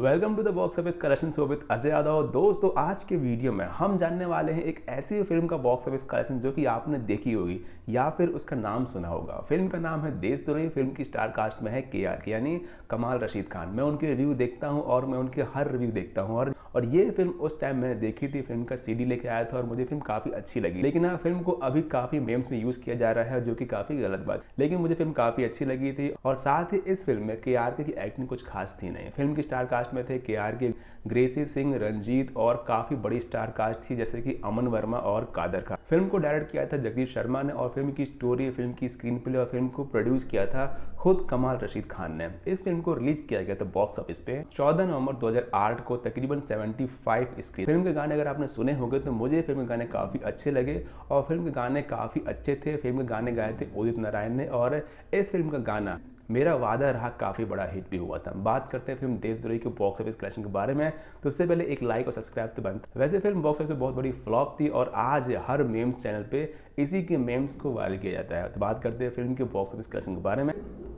welcome to the box office collection show with Ajay Yadav दोस्तों आज के वीडियो में हम जानने वाले हैं एक ऐसी फिल्म का बॉक्स ऑफिस कलेक्शन जो कि आपने देखी होगी या फिर उसका नाम सुना होगा फिल्म का नाम है देश फिल्म की स्टार कास्ट में है के आर के यानी कमाल रशीद खान मैं उनके रिव्यू देखता हूँ और मैं उनके हर रिव्यू देखता हूँ और और ये फिल्म उस टाइम मैंने देखी थी फिल्म का सीडी लेके आया था और मुझे फिल्म काफ़ी अच्छी लगी लेकिन हाँ फिल्म को अभी काफ़ी मेम्स में यूज़ किया जा रहा है जो कि काफ़ी गलत बात लेकिन मुझे फिल्म काफ़ी अच्छी लगी थी और साथ ही इस फिल्म में के आर के की एक्टिंग कुछ खास थी नहीं फिल्म की स्टार कास्ट कास्ट में थे के आर के ग्रेसी सिंह रंजीत और काफ़ी बड़ी स्टार कास्ट थी जैसे कि अमन वर्मा और कादर खान फिल्म को डायरेक्ट किया था जगदीश शर्मा ने और फिल्म की स्टोरी फिल्म की स्क्रीन प्ले और फिल्म को प्रोड्यूस किया था खुद कमाल रशीद खान ने इस फिल्म को रिलीज किया गया था बॉक्स ऑफिस पे 14 नवंबर 2008 को तकरीबन 75 स्क्रीन फिल्म के गाने अगर आपने सुने होंगे तो मुझे फिल्म के गाने काफ़ी अच्छे लगे और फिल्म के गाने काफ़ी अच्छे थे फिल्म के गाने गाए थे उदित नारायण ने और इस फिल्म का गाना मेरा वादा रहा काफ़ी बड़ा हिट भी हुआ था बात करते हैं फिल्म देशद्रोही के बॉक्स ऑफिस कलेक्शन के बारे में तो उससे पहले एक लाइक और सब्सक्राइब तो बनता वैसे फिल्म बॉक्स ऑफिस बहुत बड़ी फ्लॉप थी और आज हर मेम्स चैनल पर इसी के मेम्स को वायरल किया जाता है तो बात करते हैं फिल्म के बॉक्स ऑफिस कलेक्शन के बारे में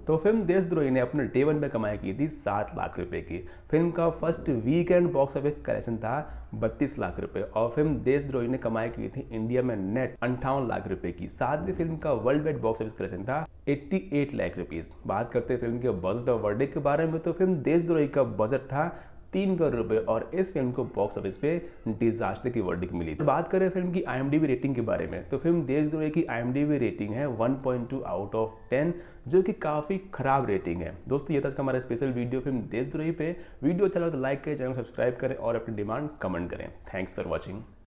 तो फिल्म देशद्रोही ने अपने डे वन में कमाई की थी सात लाख रुपए की फिल्म का first weekend box office collection था बत्तीस लाख रुपए और फिल्म देशद्रोही ने कमाई की थी इंडिया में नेट अंठावन लाख रुपए की साथ ही फिल्म का worldwide box office collection था 88 लाख रुपीज बात करते हैं फिल्म के बजट और वर्डे के बारे में तो फिल्म देशद्रोही का बजट था तीन करोड़ रुपए और इस फिल्म को बॉक्स ऑफिस पे डिजास्टर की वर्डिंग मिली तो बात करें फिल्म की आईएमडीबी रेटिंग के बारे में तो फिल्म देशद्रोही की आईएमडीबी रेटिंग है 1.2 आउट ऑफ 10 जो कि काफ़ी खराब रेटिंग है दोस्तों ये था आज हमारा स्पेशल वीडियो फिल्म देशद्रोही पे वीडियो अच्छा लगा तो लाइक करें चैनल सब्सक्राइब करें और अपनी डिमांड कमेंट करें थैंक्स फॉर वॉचिंग